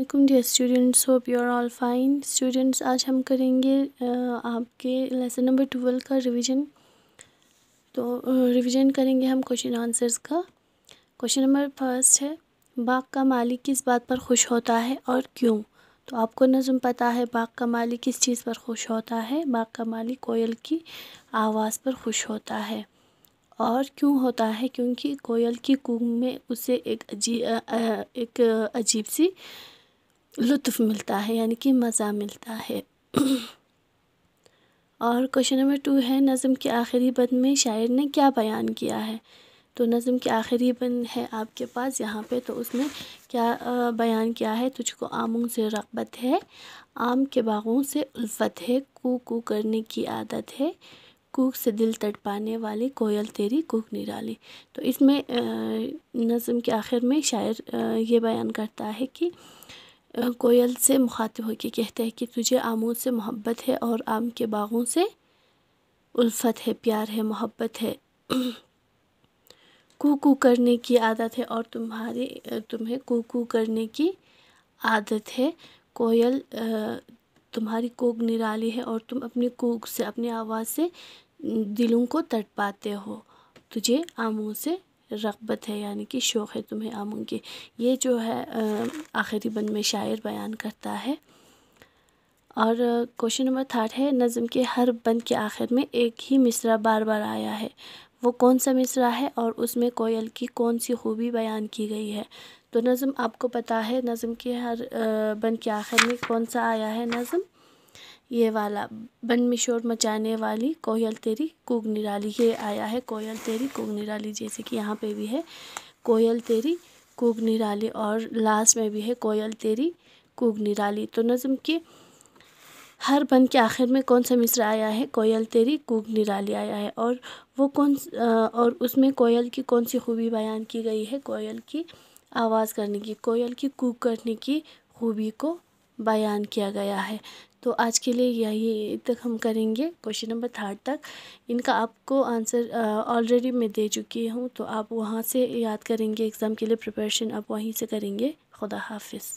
वालेकुम dear students hope you are all fine students आज हम करेंगे आपके लेसन नंबर ट्वेल्व का रिवीजन तो रिवीजन करेंगे हम क्वेश्चन आंसर्स का क्वेश्चन नंबर फर्स्ट है बाग का मालिक किस बात पर खुश होता है और क्यों तो आपको नज़म पता है बाग का मालिक किस चीज़ पर खुश होता है बाग का मालिक कोयल की आवाज़ पर खुश होता है और क्यों होता है क्योंकि कोयल की कुंभ में उसे एक अजीब एक अजीब सी लुत्फ़ मिलता है यानी कि मज़ा मिलता है और क्वेश्चन नंबर टू है नज़म के आखिरी बंद में शायर ने क्या बयान किया है तो नज़म के आखिरी बंद है आपके पास यहाँ पे तो उसने क्या बयान किया है तुझको आमों से रगबत है आम के बागों से उल्फत है कूक कू करने की आदत है कूक से दिल तड़पाने वाली कोयल तेरी कूक निराली तो इसमें नज़म के आखिर में शायर ये बयान करता है कि कोयल से मुखातिब होकर कहता है कि तुझे आमों से मोहब्बत है और आम के बागों से उल्फत है प्यार है मोहब्बत है कू कू करने की आदत है और तुम्हारी तुम्हें कू कू करने की आदत है कोयल तुम्हारी कोक निराली है और तुम अपनी कोक से अपनी आवाज़ से दिलों को तड़पाते हो तुझे आमों से रगबत है यानी कि शौक़ है तुम्हें आमों के ये जो है आखिरी बंद में शायर बयान करता है और क्वेश्चन नंबर थर्ड है नज़म के हर बंद के आखिर में एक ही मिसरा बार बार आया है वो कौन सा मिसरा है और उसमें कोयल की कौन सी खूबी बयान की गई है तो नज़म आपको पता है नज़म के हर बंद के आखिर में कौन सा आया है नज़म ये वाला बन में शोर मचाने वाली कोयल तेरी कुग निराली ये आया है कोयल तेरी कुग निराली जैसे कि यहाँ पे भी है कोयल तेरी कुग निराली और लास्ट में भी है कोयल तेरी कुग निराली तो नज़म के हर बन के आखिर में कौन सा मिस्र आया है कोयल तेरी कुग निराली आया है और वो कौन और उसमें कोयल की कौन सी खूबी बयान की गई है कोयल की आवाज़ करने की कोयल की कूक करने की खूबी को बयान किया गया है तो आज के लिए यही तक हम करेंगे क्वेश्चन नंबर थर्ड तक इनका आपको आंसर ऑलरेडी मैं दे चुकी हूँ तो आप वहाँ से याद करेंगे एग्ज़ाम के लिए प्रिपरेशन आप वहीं से करेंगे खुदा हाफिज़